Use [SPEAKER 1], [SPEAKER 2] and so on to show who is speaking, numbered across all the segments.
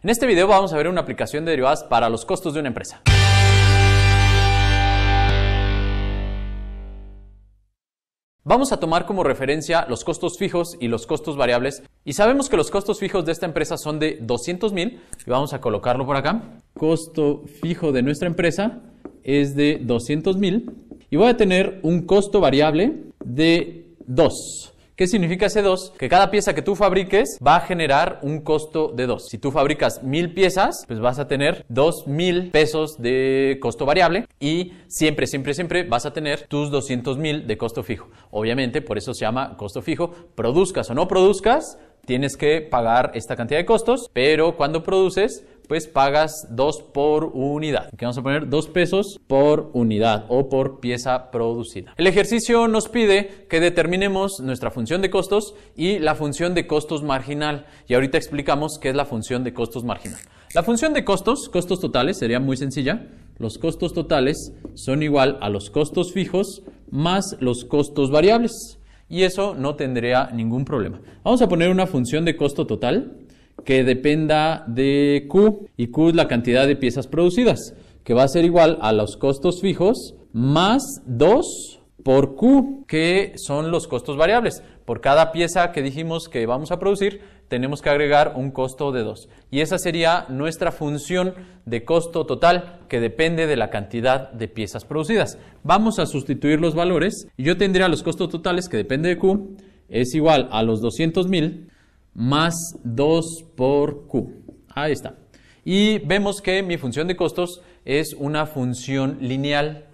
[SPEAKER 1] En este video vamos a ver una aplicación de derivadas para los costos de una empresa. Vamos a tomar como referencia los costos fijos y los costos variables y sabemos que los costos fijos de esta empresa son de 200 mil y vamos a colocarlo por acá. Costo fijo de nuestra empresa es de $200,000. mil y voy a tener un costo variable de 2. ¿Qué significa ese 2? Que cada pieza que tú fabriques va a generar un costo de 2. Si tú fabricas 1,000 piezas, pues vas a tener 2,000 pesos de costo variable y siempre, siempre, siempre vas a tener tus 200,000 de costo fijo. Obviamente, por eso se llama costo fijo. Produzcas o no produzcas, tienes que pagar esta cantidad de costos, pero cuando produces, pues pagas 2 por unidad. Aquí vamos a poner 2 pesos por unidad o por pieza producida. El ejercicio nos pide que determinemos nuestra función de costos y la función de costos marginal. Y ahorita explicamos qué es la función de costos marginal. La función de costos, costos totales, sería muy sencilla. Los costos totales son igual a los costos fijos más los costos variables. Y eso no tendría ningún problema. Vamos a poner una función de costo total que dependa de Q, y Q es la cantidad de piezas producidas, que va a ser igual a los costos fijos más 2 por Q, que son los costos variables. Por cada pieza que dijimos que vamos a producir, tenemos que agregar un costo de 2. Y esa sería nuestra función de costo total, que depende de la cantidad de piezas producidas. Vamos a sustituir los valores, y yo tendría los costos totales, que depende de Q, es igual a los 200,000, mil más 2 por Q. Ahí está. Y vemos que mi función de costos es una función lineal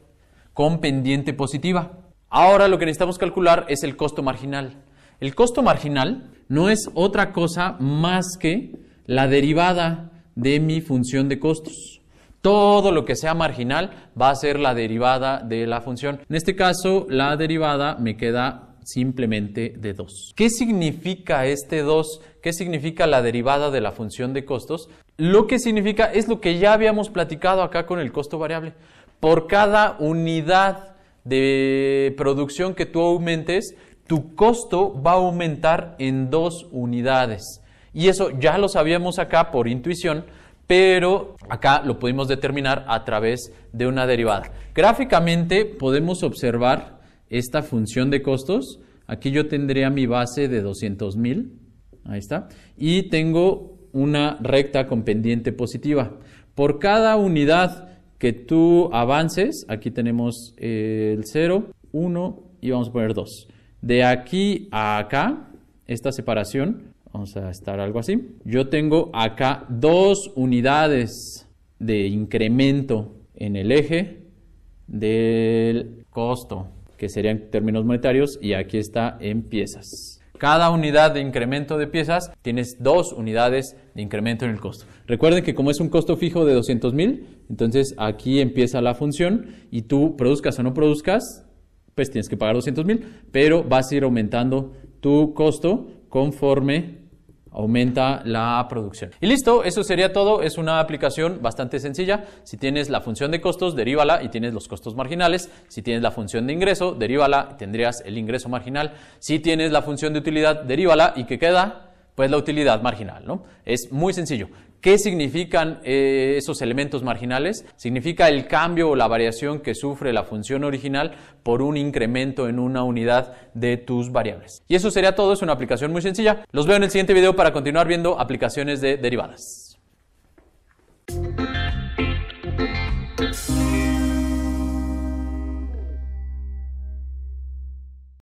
[SPEAKER 1] con pendiente positiva. Ahora lo que necesitamos calcular es el costo marginal. El costo marginal no es otra cosa más que la derivada de mi función de costos. Todo lo que sea marginal va a ser la derivada de la función. En este caso, la derivada me queda simplemente de 2. ¿Qué significa este 2? ¿Qué significa la derivada de la función de costos? Lo que significa es lo que ya habíamos platicado acá con el costo variable. Por cada unidad de producción que tú aumentes, tu costo va a aumentar en dos unidades. Y eso ya lo sabíamos acá por intuición, pero acá lo pudimos determinar a través de una derivada. Gráficamente podemos observar esta función de costos. Aquí yo tendría mi base de 200 mil. Ahí está. Y tengo una recta con pendiente positiva. Por cada unidad que tú avances, aquí tenemos eh, el 0, 1 y vamos a poner 2. De aquí a acá, esta separación, vamos a estar algo así. Yo tengo acá dos unidades de incremento en el eje del costo que serían términos monetarios, y aquí está en piezas. Cada unidad de incremento de piezas tienes dos unidades de incremento en el costo. Recuerden que como es un costo fijo de 200 mil, entonces aquí empieza la función y tú produzcas o no produzcas, pues tienes que pagar 200 mil, pero vas a ir aumentando tu costo conforme aumenta la producción. Y listo, eso sería todo. Es una aplicación bastante sencilla. Si tienes la función de costos, derívala y tienes los costos marginales. Si tienes la función de ingreso, derívala y tendrías el ingreso marginal. Si tienes la función de utilidad, derívala y ¿qué queda? Pues la utilidad marginal, ¿no? Es muy sencillo. ¿Qué significan eh, esos elementos marginales? Significa el cambio o la variación que sufre la función original por un incremento en una unidad de tus variables. Y eso sería todo, es una aplicación muy sencilla. Los veo en el siguiente video para continuar viendo aplicaciones de derivadas.